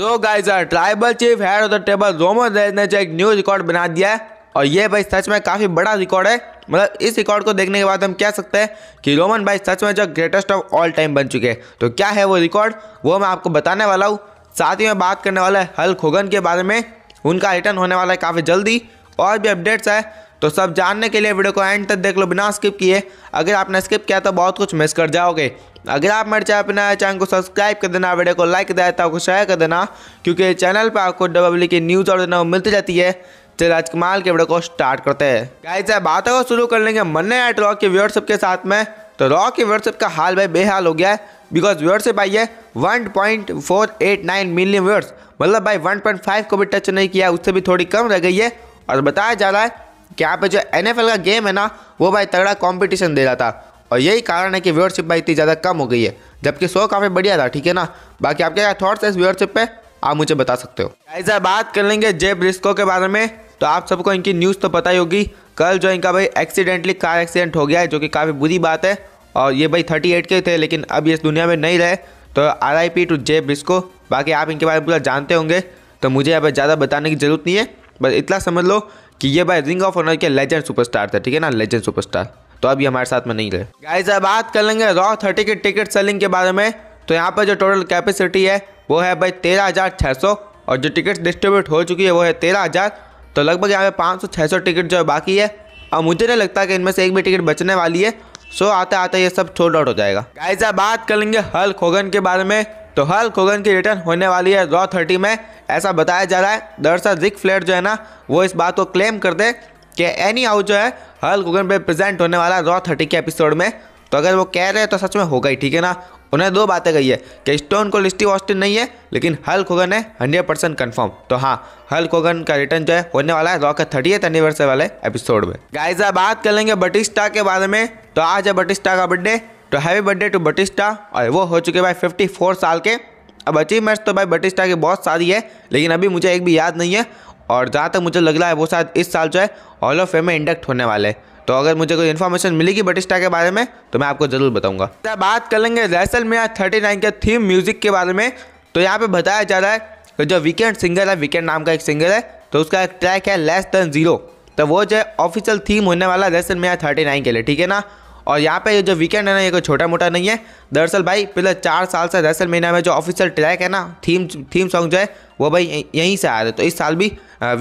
so guys tribal chief head of the table Roman Reigns ने जो एक new record बना दिया है और ये भाई सच में काफ़ी बड़ा रिकॉर्ड है मतलब इस रिकॉर्ड को देखने के बाद हम कह सकते हैं कि रोमन भाई सच में जो ग्रेटेस्ट ऑफ ऑल टाइम बन चुके हैं तो क्या है वो रिकॉर्ड वो मैं आपको बताने वाला हूँ साथ ही में बात करने वाला है हल खोगन के बारे में उनका रिटर्न होने वाला है काफ़ी जल्दी और भी अपडेट्स है तो सब जानने के लिए वीडियो को एंड तक देख लो बिना स्किप किए अगर आपने स्किप किया तो बहुत कुछ मिस कर जाओगे अगर आप मेरे चैनल पर नया चैनल को सब्सक्राइब कर देना वीडियो को लाइक देता शेयर कर देना क्योंकि चैनल पर आपको डब्ल्यू e की न्यूज़ और देना मिलती जाती है चलिए राजकुमार के वीडियो को स्टार्ट करते हैं गाइस बातों को शुरू कर लेंगे मन्ने एट रॉक के व्यूअरशिप के साथ में तो रॉक के व्यूअरशिप का हाल भाई बेहाल हो गया है बिकॉज व्यूअरशिप आई है नाइन मिलियन व्यूअर्स मतलब भाई वन पॉइंट फाइव को भी टच नहीं किया उससे भी थोड़ी कम रह गई है और बताया जा रहा है कि यहाँ पे जो एन का गेम है ना वो भाई तगड़ा कॉम्पिटिशन दे रहा था और यही कारण है कि व्यवरशिप भाई इतनी ज़्यादा कम हो गई है जबकि शो काफ़ी बढ़िया था ठीक है ना बाकी आपके क्या थॉट्स है इस व्यवरशिप पे आप मुझे बता सकते हो ऐसा बात कर लेंगे जे ब्रिस्को के बारे में तो आप सबको इनकी न्यूज़ तो पता ही होगी कल जो इनका भाई एक्सीडेंटली कार एक्सीडेंट हो गया है जो कि काफ़ी बुरी बात है और ये भाई थर्टी एट के थे लेकिन अब ये इस दुनिया में नहीं रहे तो R I P to J Brisco बाकी आप इनके बारे में पूरा जानते होंगे तो मुझे यहाँ पर ज़्यादा बताने की ज़रूरत नहीं है बस इतना समझ लो कि ये भाई रिंग ऑफ ऑनर के लेजेंड सुपरस्टार थे ठीक है ना लेजेंड सुपरस्टार तो अभी हमारे साथ में नहीं रहे गाइस अब बात कर लेंगे रॉ थर्टी के टिकट सेलिंग के बारे में तो यहाँ पर जो टोटल कैपेसिटी है वो है भाई तेरह हज़ार छः सौ और जो टिकट डिस्ट्रीब्यूट हो चुकी है वो है तेरह हज़ार तो लगभग यहाँ पे पाँच सौ छः सौ टिकट जो है बाकी है और मुझे नहीं लगता कि इनमें से एक भी टिकट बचने वाली है सो आते आते ये सब सोल्ड आउट हो जाएगा गाइस अब बात कर लेंगे हल खोगन के बारे में तो हल खोगन की रिटर्न होने वाली है रॉ थर्टी में ऐसा बताया जा रहा है दरअसल रिक फ्लेयर जो है ना वो इस बात को क्लेम कर दे कि एनी हाउ जो है हल गुगन पे प्रेजेंट होने वाला रॉ थर्टी के एपिसोड में तो अगर वो कह रहे हैं तो सच में होगा ही ठीक है ना उन्हें दो बातें कही है कि स्टोन को लिस्टी वॉस्टिन नहीं है लेकिन हल होगन है हंड्रेड परसेंट कन्फर्म तो हाँ हल होगन का रिटर्न जो है होने वाला है रॉ के थर्टी एथ एनिवर्सरी वाले एपिसोड में गाइज अब बात कर लेंगे बटिस्टा के बारे में तो आज है बटिस्टा का बर्थडे तो हैवी बर्थडे टू बटिस्टा और वो हो चुके भाई फिफ्टी साल के अब अचीवमेंट्स तो भाई बटिस्टा की बहुत सारी है लेकिन अभी मुझे एक भी याद नहीं है और जहाँ तक मुझे लग रहा है वो शायद इस साल जो है ऑल ऑफ फेम में इंडक्ट होने वाले हैं तो अगर मुझे कोई इन्फॉर्मेशन मिलेगी बटिस्टा के बारे में तो मैं आपको जरूर बताऊंगा बात कर लेंगे रेसल में थर्टी नाइन के थीम म्यूजिक के बारे में तो यहाँ पे बताया जा रहा है कि जो वीकेंड सिंगर है वीकेंड नाम का एक सिंगर है तो उसका एक ट्रैक है लेस देन जीरो तो वो जो है ऑफिशियल थीम होने वाला रैसल मिया में थर्टी नाइन के लिए ठीक है ना और यहाँ पे जो वीकेंड है ना ये कोई छोटा मोटा नहीं है दरअसल भाई पिछले चार साल से दरअसल महीना में जो ऑफिशियल ट्रैक है ना थीम थीम सॉन्ग जो है वो भाई यहीं से आया था तो इस साल भी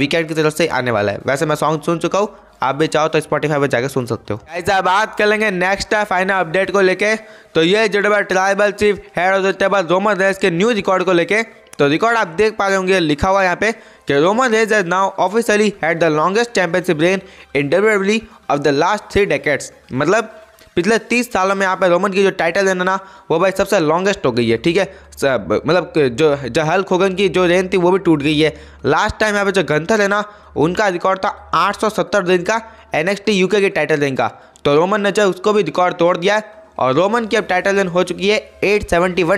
वीकेंड की तरफ से आने वाला है वैसे मैं सॉन्ग सुन चुका हूँ आप भी चाहो तो स्पॉटीफाई पर जाकर सुन सकते हो ऐसा बात कर लेंगे नेक्स्ट फाइनल अपडेट को लेके तो ये जुड़े tribal chief head of the table Roman Reigns के न्यू रिकॉर्ड को लेके तो रिकॉर्ड आप देख पा रहे होंगे लिखा हुआ यहाँ पे कि Roman Reigns is now officially had the longest championship reign in W of the last three decades मतलब पिछले तीस सालों में यहाँ पे रोमन की जो टाइटल है ना वो भाई सबसे लॉन्गेस्ट हो गई है ठीक है मतलब जो जो हल खोगन की जो रेन थी वो भी टूट गई है लास्ट टाइम यहाँ पे जो घंथल है ना उनका रिकॉर्ड था आठ दिन का एन यूके की टाइटल रेन का तो रोमन ने जो उसको भी रिकॉर्ड तोड़ दिया है और रोमन की अब टाइटल रेन हो चुकी है एट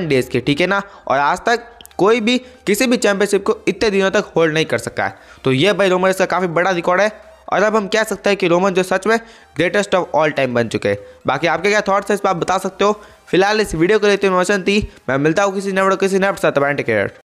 डेज़ की ठीक है ना और आज तक कोई भी किसी भी चैंपियनशिप को इतने दिनों तक होल्ड नहीं कर सका है तो ये भाई रोमन का काफ़ी बड़ा रिकॉर्ड है और अब हम कह सकते हैं कि रोमन जो सच में ग्रेटेस्ट ऑफ ऑल टाइम बन चुके हैं बाकी आपके क्या थॉट्स हैं इस पर आप बता सकते हो फिलहाल इस वीडियो के लिए हुए थी मैं मिलता हूँ किसी नवड़ किसी नेट साथ